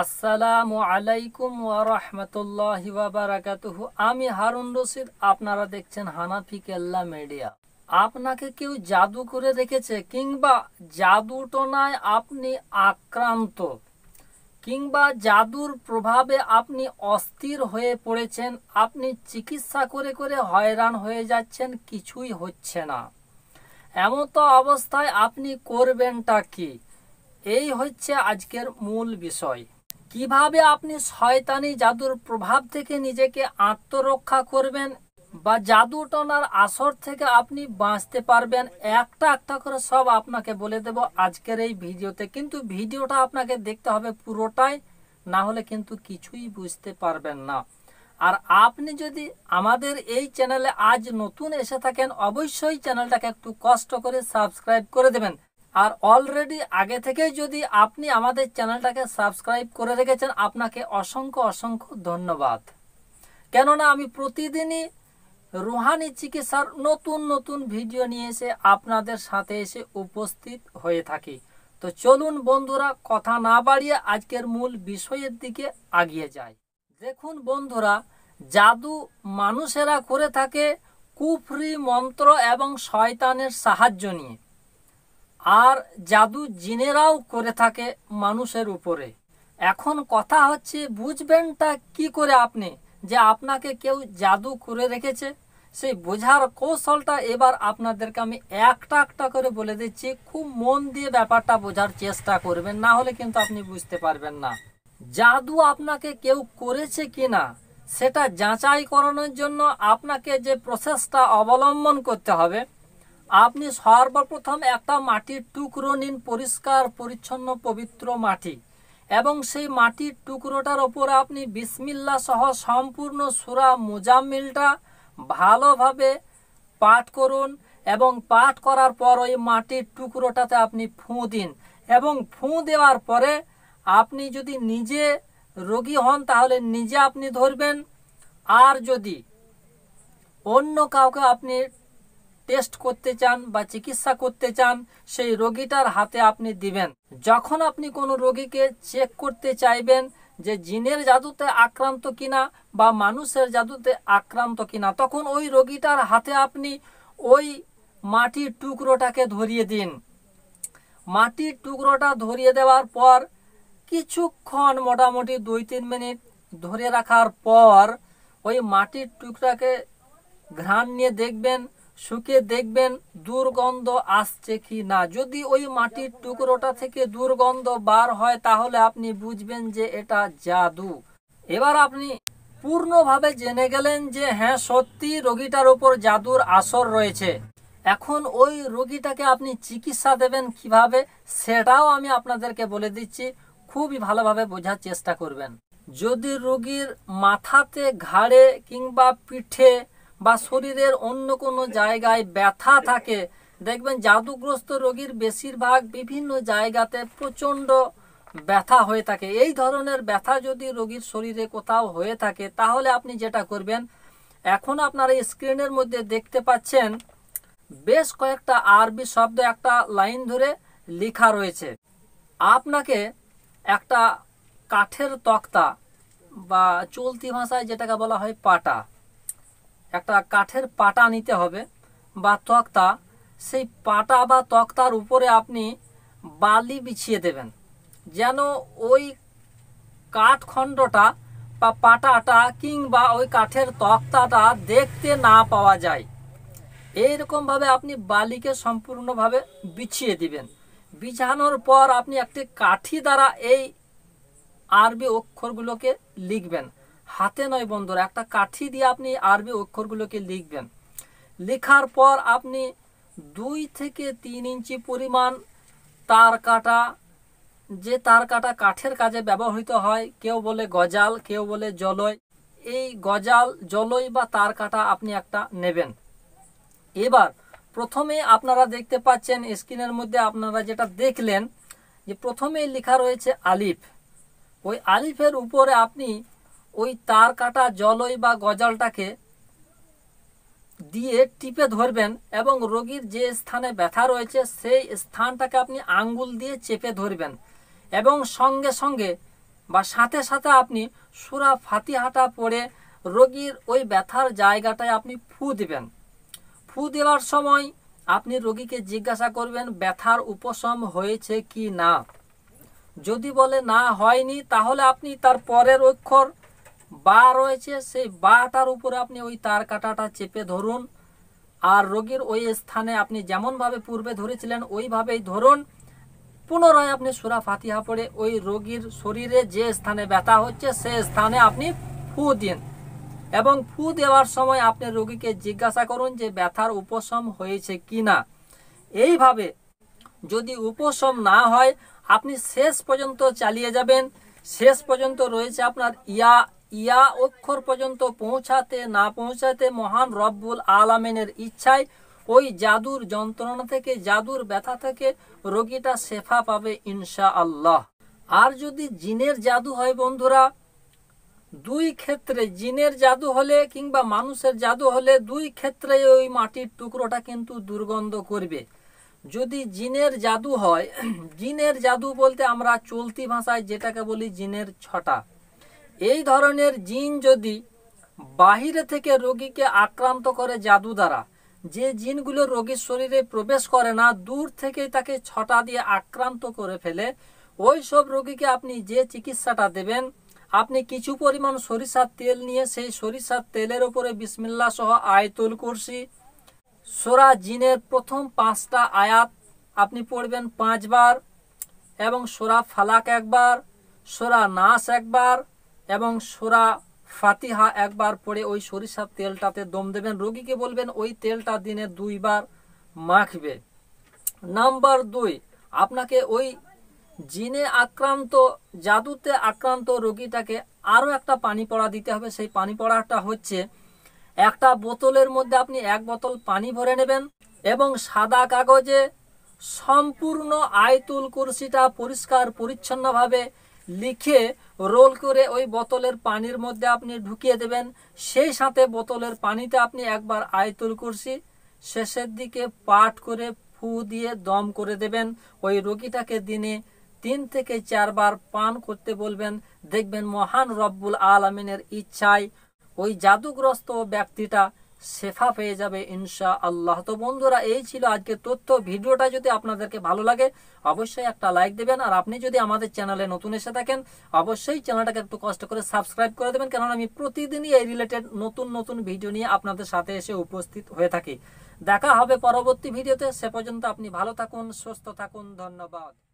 আসসালামু আলাইকুম ওয়ারহমতুল্লাহি বারাকাতুহু আমি হারুন রশিদ আপনারা দেখছেন হানাফি কেল্লা মিডিয়া আপনাকে কেউ জাদু করে রেখেছে কিংবা জাদুটনায় আপনি আক্রান্ত কিংবা জাদুর প্রভাবে আপনি অস্থির হয়ে পড়েছেন আপনি চিকিৎসা করে করে হয়রান হয়ে যাচ্ছেন কিছুই হচ্ছে না এমন তো অবস্থায় আপনি করবেনটা কি এই হচ্ছে আজকের মূল বিষয় কিভাবে আপনি শয়তানি জাদুর প্রভাব থেকে নিজেকে আত্মরক্ষা করবেন বা জাদু টনার আসর থেকে আপনি বাঁচতে পারবেন একটা একটা করে সব আপনাকে বলে দেব আজকের এই ভিডিওতে কিন্তু ভিডিওটা আপনাকে দেখতে হবে পুরোটাই না হলে কিন্তু কিছুই বুঝতে পারবেন না আর আপনি যদি আমাদের এই চ্যানেলে আজ নতুন এসে থাকেন অবশ্যই চ্যানেলটাকে একটু কষ্ট করে সাবস্ক্রাইব করে দেবেন আর অলরেডি আগে থেকেই যদি আপনি আমাদের চ্যানেলটাকে সাবস্ক্রাইব করে রেখেছেন আপনাকে অসংখ্য অসংখ্য ধন্যবাদ কেননা আমি প্রতিদিনই রুহানি চিকিৎসার নতুন নতুন ভিডিও নিয়ে এসে আপনাদের সাথে এসে উপস্থিত হয়ে থাকি তো চলুন বন্ধুরা কথা না বাড়িয়ে আজকের মূল বিষয়ের দিকে আগিয়ে যাই দেখুন বন্ধুরা জাদু মানুষেরা করে থাকে কুফরি মন্ত্র এবং শয়তানের সাহায্য নিয়ে আর জাদু জিনেরাও করে থাকে মানুষের উপরে এখন কথা হচ্ছে বুঝবেনটা কি করে আপনি যে আপনাকে কেউ জাদু করে রেখেছে সেই বোঝার কৌশলটা এবার আপনাদেরকে আমি একটা একটা করে বলে দিচ্ছি খুব মন দিয়ে ব্যাপারটা বোঝার চেষ্টা করবেন না হলে কিন্তু আপনি বুঝতে পারবেন না জাদু আপনাকে কেউ করেছে কি না সেটা যাচাই করানোর জন্য আপনাকে যে প্রসেসটা অবলম্বন করতে হবে আপনি সর্বপ্রথম একটা মাটির টুকরো নিন পরিষ্কার পরিচ্ছন্ন পবিত্র মাটি এবং সেই মাটির টুকরোটার ওপর আপনি বিসমিল্লা সহ সম্পূর্ণ সুরা মোজাম্মিলটা ভালোভাবে পাঠ করুন এবং পাঠ করার পর ওই মাটির টুকরোটাতে আপনি ফুঁ দিন এবং ফুঁ দেওয়ার পরে আপনি যদি নিজে রোগী হন তাহলে নিজে আপনি ধরবেন আর যদি অন্য কাউকে আপনি টেস্ট করতে চান বা চিকিৎসা করতে চান সেই রোগীটার হাতে আপনি দিবেন যখন আপনি কোনো রোগীকে চেক করতে চাইবেন যে জিনের জাদুতে আক্রান্ত কিনা বা মানুষের জাদুতে আক্রান্ত কিনা তখন ওই রোগীটার হাতে আপনি ওই মাটির টুকরোটাকে ধরিয়ে দিন মাটির টুকরোটা ধরিয়ে দেওয়ার পর কিছুক্ষণ মোটামুটি দুই তিন মিনিট ধরে রাখার পর ওই মাটির টুকরাকে ঘ্রাণ নিয়ে দেখবেন শুকিয়ে দেখবেন দুর্গন্ধ আসছে কি না যদি ওই মাটির টুকরোটা থেকে দুর্গন্ধ বার হয় তাহলে আপনি বুঝবেন যে এটা জাদু এবার আপনি পূর্ণভাবে জেনে গেলেন যে হ্যাঁ সত্যি রোগীটার উপর জাদুর আসর রয়েছে এখন ওই রোগীটাকে আপনি চিকিৎসা দেবেন কিভাবে সেটাও আমি আপনাদেরকে বলে দিচ্ছি খুবই ভালোভাবে বোঝার চেষ্টা করবেন যদি রোগীর মাথাতে ঘাড়ে কিংবা পিঠে বা শরীরের অন্য কোনো জায়গায় ব্যথা থাকে দেখবেন জাদুগ্রস্ত রোগীর বেশিরভাগ বিভিন্ন জায়গাতে প্রচণ্ড ব্যথা হয়ে থাকে এই ধরনের ব্যথা যদি রোগীর শরীরে কোথাও হয়ে থাকে তাহলে আপনি যেটা করবেন এখন আপনারা স্ক্রিনের মধ্যে দেখতে পাচ্ছেন বেশ কয়েকটা আরবি শব্দ একটা লাইন ধরে লেখা রয়েছে আপনাকে একটা কাঠের তক্তা বা চলতি ভাষায় যেটাকে বলা হয় পাটা একটা কাঠের পাটা নিতে হবে বা তক্তা সেই পাটা বা তক্তার উপরে আপনি বালি বিছিয়ে দেবেন যেন ওই কাঠখণ্ডটা বা পাটাটা কিংবা ওই কাঠের তক্তাটা দেখতে না পাওয়া যায় এইরকমভাবে আপনি বালিকে সম্পূর্ণভাবে বিছিয়ে দিবেন বিছানোর পর আপনি একটি কাঠি দ্বারা এই আরবি অক্ষরগুলোকে লিখবেন হাতে নয় বন্ধুরা একটা কাঠি দিয়ে আপনি আরবি অক্ষরগুলোকে লিখবেন লেখার পর আপনি দুই থেকে তিন ইঞ্চি পরিমাণ তার কাটা যে তার কাটা কাঠের কাজে ব্যবহৃত হয় কেউ বলে গজাল কেউ বলে জলয় এই গজাল জলই বা তার কাটা আপনি একটা নেবেন এবার প্রথমে আপনারা দেখতে পাচ্ছেন স্ক্রিনের মধ্যে আপনারা যেটা দেখলেন যে প্রথমে লেখা রয়েছে আলিফ ওই আলিফের উপরে আপনি ওই তার কাটা জলই বা গজলটাকে দিয়ে টিপে ধরবেন এবং রোগীর যে স্থানে ব্যথা রয়েছে সেই স্থানটাকে আপনি আঙ্গুল দিয়ে চেপে ধরবেন এবং সঙ্গে সঙ্গে বা সাথে সাথে আপনি সুরা ফাতিহাটা পড়ে রোগীর ওই ব্যথার জায়গাটায় আপনি ফু দেবেন ফু দেওয়ার সময় আপনি রোগীকে জিজ্ঞাসা করবেন ব্যথার উপশম হয়েছে কি না যদি বলে না হয়নি তাহলে আপনি তার পরের অক্ষর বা রয়েছে সেই বাটার উপরে আপনি ওই তার কাটাটা চেপে ধরুন আর রোগীর ওই স্থানে আপনি যেমনভাবে পূর্বে ধরেছিলেন ওইভাবেই ধরুন পুনরায় আপনি সুরা ফাতিহা পড়ে ওই রোগীর শরীরে যে স্থানে ব্যথা হচ্ছে সে স্থানে আপনি ফু দিন এবং ফু দেওয়ার সময় আপনি রোগীকে জিজ্ঞাসা করুন যে ব্যথার উপশম হয়েছে কি না এইভাবে যদি উপশম না হয় আপনি শেষ পর্যন্ত চালিয়ে যাবেন শেষ পর্যন্ত রয়েছে আপনার ইয়া ইয়া অক্ষর পর্যন্ত পৌঁছাতে না পৌঁছাতে মহান রব্বুল আলামিনের ইচ্ছায় ওই জাদুর যন্ত্রণা থেকে জাদুর ব্যথা থেকে রোগীটা শেফা পাবে ইনশা আল্লাহ আর যদি জিনের জাদু হয় বন্ধুরা দুই ক্ষেত্রে জিনের জাদু হলে কিংবা মানুষের জাদু হলে দুই ক্ষেত্রে ওই মাটির টুকরোটা কিন্তু দুর্গন্ধ করবে যদি জিনের জাদু হয় জিনের জাদু বলতে আমরা চলতি ভাষায় যেটাকে বলি জিনের ছটা এই ধরনের জিন যদি বাহিরে থেকে রোগীকে আক্রান্ত করে জাদু দ্বারা যে জিনগুলো রোগীর শরীরে প্রবেশ করে না দূর থেকেই তাকে ছটা দিয়ে আক্রান্ত করে ফেলে ওই সব রোগীকে আপনি যে চিকিৎসাটা দেবেন আপনি কিছু পরিমাণ সরিষার তেল নিয়ে সেই সরিষার তেলের ওপরে বিসমিল্লা সহ আয়তুল করছি সোরা জিনের প্রথম পাঁচটা আয়াত আপনি পড়বেন পাঁচবার এবং সোরা ফালাক একবার সোরা নাস একবার এবং সোরা ফাতিহা একবার পরে ওই সরিষার তেলটাতে দম দেবেন রোগীকে বলবেন ওই তেলটা দিনে দুইবার মাখবে নাম্বার দুই আপনাকে ওই জিনে আক্রান্ত জাদুতে আক্রান্ত রোগীটাকে আরও একটা পানি পড়া দিতে হবে সেই পানি পড়াটা হচ্ছে একটা বোতলের মধ্যে আপনি এক বোতল পানি ভরে নেবেন এবং সাদা কাগজে সম্পূর্ণ আয়তুল কুরসিটা পরিষ্কার পরিচ্ছন্নভাবে লিখে রোল করে ওই বোতলের পানির মধ্যে আপনি ঢুকিয়ে দেবেন সেই সাথে বোতলের পানিতে আপনি একবার আয়তুল করছি শেষের দিকে পাট করে ফু দিয়ে দম করে দেবেন ওই রোগীটাকে দিনে তিন থেকে চারবার পান করতে বলবেন দেখবেন মহান রব্বুল আলমিনের ইচ্ছায় ওই জাদুগ্রস্ত ব্যক্তিটা শেফা পেয়ে যাবে ইনশা আল্লাহ তো বন্ধুরা এই ছিল আজকে তথ্য ভিডিওটা যদি আপনাদেরকে ভালো লাগে অবশ্যই একটা লাইক দেবেন আর আপনি যদি আমাদের চ্যানেলে নতুন এসে থাকেন অবশ্যই চ্যানেলটাকে একটু কষ্ট করে সাবস্ক্রাইব করে দেবেন কেননা আমি প্রতিদিনই এই রিলেটেড নতুন নতুন ভিডিও নিয়ে আপনাদের সাথে এসে উপস্থিত হয়ে থাকি দেখা হবে পরবর্তী ভিডিওতে সে পর্যন্ত আপনি ভালো থাকুন সুস্থ থাকুন ধন্যবাদ